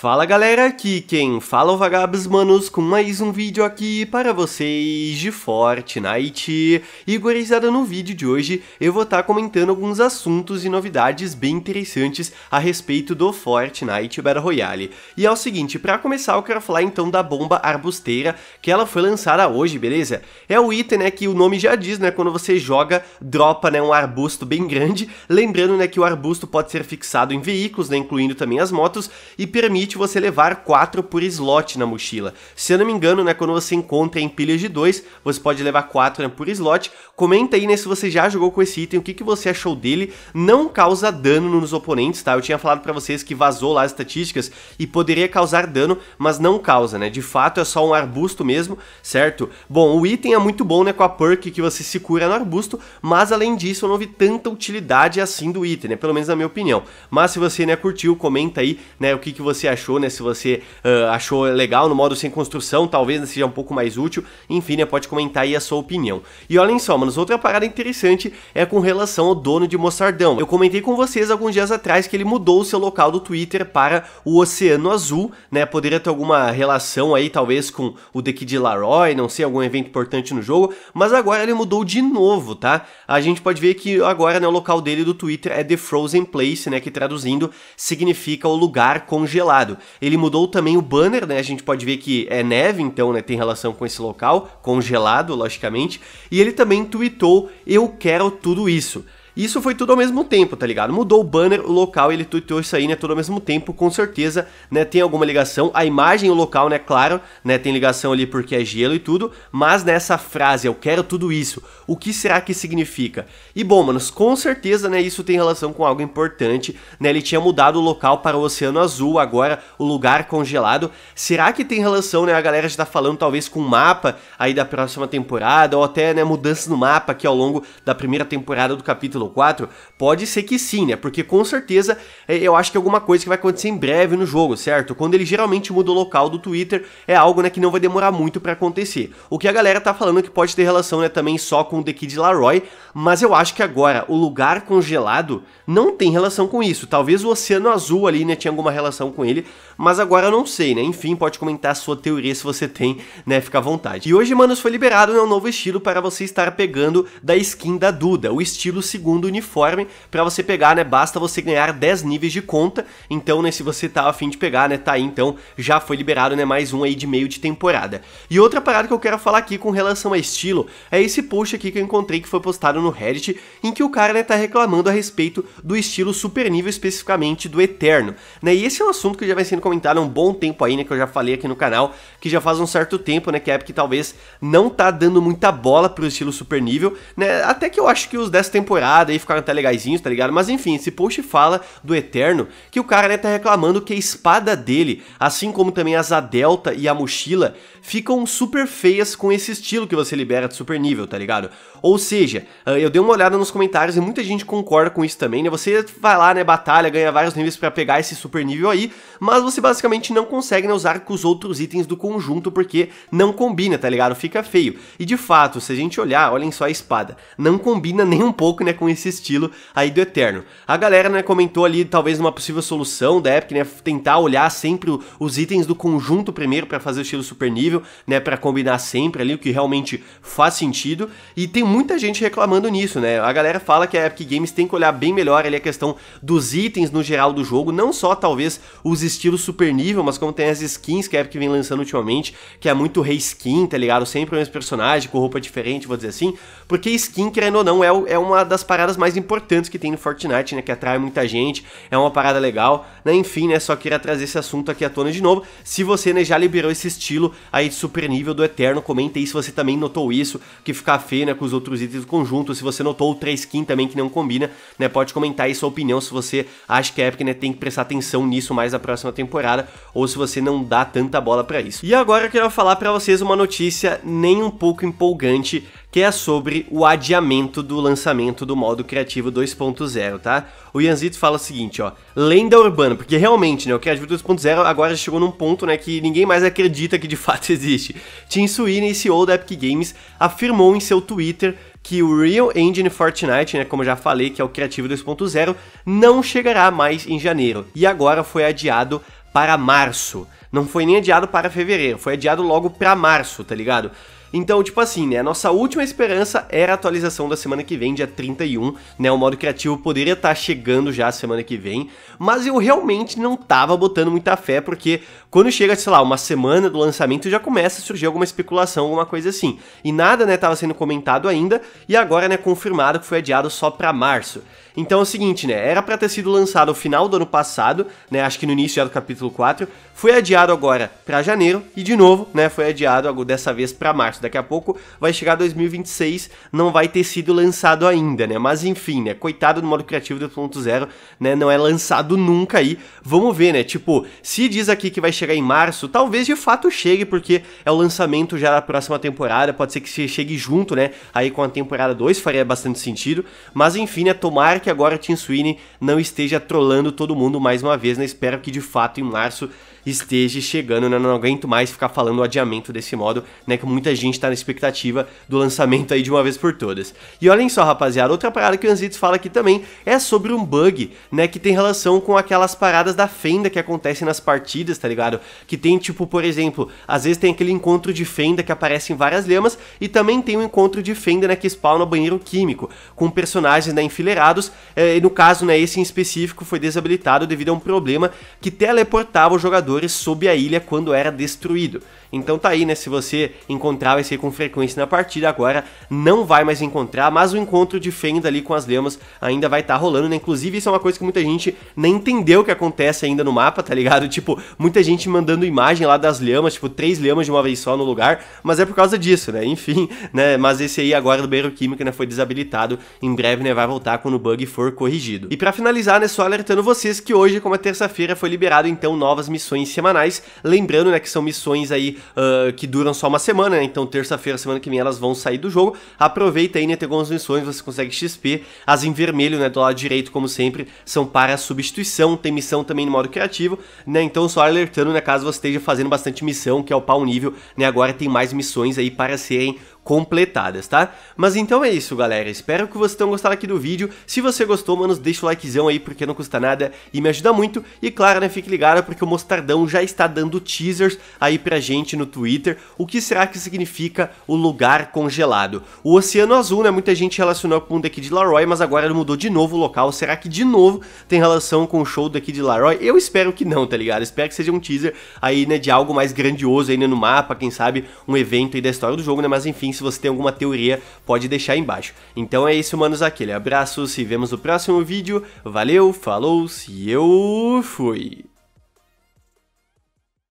Fala galera, aqui quem fala é o Vagabos Manos com mais um vídeo aqui para vocês de Fortnite. E gurizada, no vídeo de hoje eu vou estar tá comentando alguns assuntos e novidades bem interessantes a respeito do Fortnite Battle Royale. E é o seguinte, para começar eu quero falar então da bomba arbusteira que ela foi lançada hoje, beleza? É o item né, que o nome já diz, né, quando você joga, dropa né, um arbusto bem grande, lembrando né, que o arbusto pode ser fixado em veículos, né, incluindo também as motos, e permite permite você levar 4 por slot na mochila. Se eu não me engano, né, quando você encontra em pilhas de 2, você pode levar 4 né, por slot. Comenta aí né, se você já jogou com esse item, o que, que você achou dele. Não causa dano nos oponentes, tá? Eu tinha falado para vocês que vazou lá as estatísticas e poderia causar dano, mas não causa, né? De fato é só um arbusto mesmo, certo? Bom, o item é muito bom, né, com a perk que você se cura no arbusto, mas além disso eu não vi tanta utilidade assim do item, né? Pelo menos na minha opinião. Mas se você, né, curtiu, comenta aí, né, o que, que você achou achou, né? Se você uh, achou legal no modo sem construção, talvez seja um pouco mais útil. Enfim, né, pode comentar aí a sua opinião. E olhem só, manos, outra parada interessante é com relação ao dono de Mostardão. Eu comentei com vocês alguns dias atrás que ele mudou o seu local do Twitter para o Oceano Azul, né? Poderia ter alguma relação aí, talvez, com o The Kid Laroi, não sei, algum evento importante no jogo, mas agora ele mudou de novo, tá? A gente pode ver que agora, né, o local dele do Twitter é The Frozen Place, né? Que traduzindo significa o lugar congelado mudado. Ele mudou também o banner, né? A gente pode ver que é neve, então, né? Tem relação com esse local, congelado, logicamente. E ele também tweetou: Eu quero tudo isso. Isso foi tudo ao mesmo tempo, tá ligado? Mudou o banner, o local, ele tuitou isso aí, né? Tudo ao mesmo tempo, com certeza, né? Tem alguma ligação. A imagem, o local, né? Claro, né? Tem ligação ali porque é gelo e tudo. Mas nessa frase, eu quero tudo isso. O que será que significa? E bom, manos, com certeza, né? Isso tem relação com algo importante, né? Ele tinha mudado o local para o Oceano Azul, agora o lugar congelado. Será que tem relação, né? A galera já tá falando, talvez, com o mapa aí da próxima temporada, ou até, né? Mudanças no mapa aqui ao longo da primeira temporada do capítulo 4? Pode ser que sim, né? Porque com certeza é, eu acho que é alguma coisa que vai acontecer em breve no jogo, certo? Quando ele geralmente muda o local do Twitter, é algo né, que não vai demorar muito para acontecer. O que a galera tá falando é que pode ter relação né, também só com o The Kid Laroi, mas eu acho que agora o lugar congelado não tem relação com isso. Talvez o Oceano Azul ali né, tinha alguma relação com ele, mas agora eu não sei, né? Enfim, pode comentar a sua teoria se você tem, né? Fica à vontade. E hoje, manos, foi liberado né, um novo estilo para você estar pegando da skin da Duda, o estilo segundo segundo uniforme para você pegar, né? Basta você ganhar 10 níveis de conta. Então, né, se você tá afim de pegar, né, tá aí então, já foi liberado, né, mais um aí de meio de temporada. E outra parada que eu quero falar aqui com relação a estilo é esse post aqui que eu encontrei que foi postado no Reddit, em que o cara, né, tá reclamando a respeito do estilo super nível especificamente do Eterno, né? E esse é um assunto que já vai sendo comentado há um bom tempo aí, né, que eu já falei aqui no canal, que já faz um certo tempo, né, que é a Epic talvez não tá dando muita bola pro estilo super nível, né? Até que eu acho que os 10 temporadas e aí ficaram até legaisinhos, tá ligado? Mas enfim, esse post fala do Eterno que o cara né, tá reclamando que a espada dele, assim como também as a delta e a mochila, ficam super feias com esse estilo que você libera de super nível, tá ligado? Ou seja, ah, eu dei uma olhada nos comentários e muita gente concorda com isso também, né? Você vai lá, né, batalha, ganha vários níveis para pegar esse super nível aí, mas você basicamente não consegue né, usar com os outros itens do conjunto porque não combina, tá ligado? Fica feio. E de fato, se a gente olhar, olhem só a espada, não combina nem um pouco, né, com com esse estilo aí do Eterno. A galera, né, comentou ali talvez uma possível solução da Epic, né, tentar olhar sempre os itens do conjunto primeiro para fazer o estilo super nível, né, para combinar sempre ali o que realmente faz sentido. E tem muita gente reclamando nisso, né? A galera fala que a Epic Games tem que olhar bem melhor ali a questão dos itens no geral do jogo, não só talvez os estilos super nível, mas como tem as skins que a Epic vem lançando ultimamente, que é muito skin tá ligado? Sempre o mesmo personagem, com roupa diferente, vou dizer assim, porque skin, querendo ou não, é, é uma das paradas mais importantes que tem no Fortnite, né? Que atrai muita gente, é uma parada legal. Né? Enfim, né? Só queria trazer esse assunto aqui à tona de novo. Se você né, já liberou esse estilo aí de super nível do Eterno, comenta aí se você também notou isso, que fica feio né, com os outros itens do conjunto. Se você notou o 3 skin também que não combina, né? Pode comentar aí sua opinião se você acha que a Epic né, tem que prestar atenção nisso mais na próxima temporada ou se você não dá tanta bola para isso. E agora eu quero falar para vocês uma notícia nem um pouco empolgante que é sobre o adiamento do lançamento do modo criativo 2.0, tá? O Yanzito fala o seguinte, ó, lenda urbana, porque realmente, né, o criativo 2.0 agora chegou num ponto, né, que ninguém mais acredita que de fato existe. Tim Sweeney, CEO da Epic Games, afirmou em seu Twitter que o Real Engine Fortnite, né, como já falei, que é o criativo 2.0, não chegará mais em janeiro e agora foi adiado para março. Não foi nem adiado para fevereiro, foi adiado logo para março, tá ligado? Então, tipo assim, né? A nossa última esperança era a atualização da semana que vem, dia 31, né? O modo criativo poderia estar tá chegando já semana que vem, mas eu realmente não tava botando muita fé porque quando chega, sei lá, uma semana do lançamento, já começa a surgir alguma especulação, alguma coisa assim. E nada, né, tava sendo comentado ainda, e agora, né, confirmado que foi adiado só para março. Então é o seguinte, né, era para ter sido lançado no final do ano passado, né, acho que no início já do capítulo 4, foi adiado agora para janeiro e de novo, né, foi adiado dessa vez para março. Daqui a pouco vai chegar 2026, não vai ter sido lançado ainda, né? Mas enfim, né, coitado do modo criativo 2.0, né, não é lançado nunca aí. Vamos ver, né? Tipo, se diz aqui que vai chegar em março, talvez de fato chegue, porque é o lançamento já da próxima temporada, pode ser que chegue junto, né? Aí com a temporada 2 faria bastante sentido, mas enfim, né? Tomara que agora Tim Sweeney não esteja trolando todo mundo mais uma vez, né? Espero que de fato em março esteja chegando, né? Não aguento mais ficar falando o adiamento desse modo, né? Que muita gente tá na expectativa do lançamento aí de uma vez por todas. E olhem só, rapaziada, outra parada que o Anzitos fala aqui também é sobre um bug, né? Que tem relação com aquelas paradas da fenda que acontecem nas partidas, tá ligado? Que tem, tipo, por exemplo, às vezes tem aquele encontro de fenda que aparece em várias lemas e também tem um encontro de fenda, né? Que spawna banheiro químico, com personagens, né? Enfileirados. É, no caso, né? Esse em específico foi desabilitado devido a um problema que teleportava o jogador invasores sob a ilha quando era destruído. Então tá aí, né? Se você encontrava esse com frequência na partida, agora não vai mais encontrar, mas o encontro de Fenda ali com as lemas ainda vai estar tá rolando, né? Inclusive, isso é uma coisa que muita gente nem entendeu o que acontece ainda no mapa, tá ligado? Tipo, muita gente mandando imagem lá das lemas, tipo, três lemas de uma vez só no lugar, mas é por causa disso, né? Enfim, né? Mas esse aí agora do banheiro químico, né? Foi desabilitado, em breve, né? Vai voltar quando o bug for corrigido. E para finalizar, né? Só alertando vocês que hoje, como é terça-feira, foi liberado então novas missões missões semanais. Lembrando, né, que são missões aí uh, que duram só uma semana, né? Então, terça-feira, semana que vem, elas vão sair do jogo. Aproveita aí, né? Tem algumas missões, você consegue XP. As em vermelho, né, do lado direito, como sempre, são para substituição. Tem missão também no modo criativo, né? Então, só alertando, né, caso você esteja fazendo bastante missão, que é o pau nível, né? Agora tem mais missões aí para serem completadas, tá? Mas então é isso, galera. Espero que vocês tenham gostado aqui do vídeo. Se você gostou, mano, deixa o likezão aí, porque não custa nada e me ajuda muito. E claro, né, fique ligado, porque o Mostardão já está dando teasers aí pra gente no Twitter. O que será que significa o lugar congelado? O Oceano Azul, né, muita gente relacionou com o daqui de Laroy, mas agora ele mudou de novo o local. Será que de novo tem relação com o show daqui de Laroy? Eu espero que não, tá ligado? Espero que seja um teaser aí, né, de algo mais grandioso aí no mapa, quem sabe um evento aí da história do jogo, né, mas enfim, se você tem alguma teoria, pode deixar aí embaixo. Então é isso, manos, aquele abraço, se vemos no próximo vídeo, valeu, falou, e eu fui!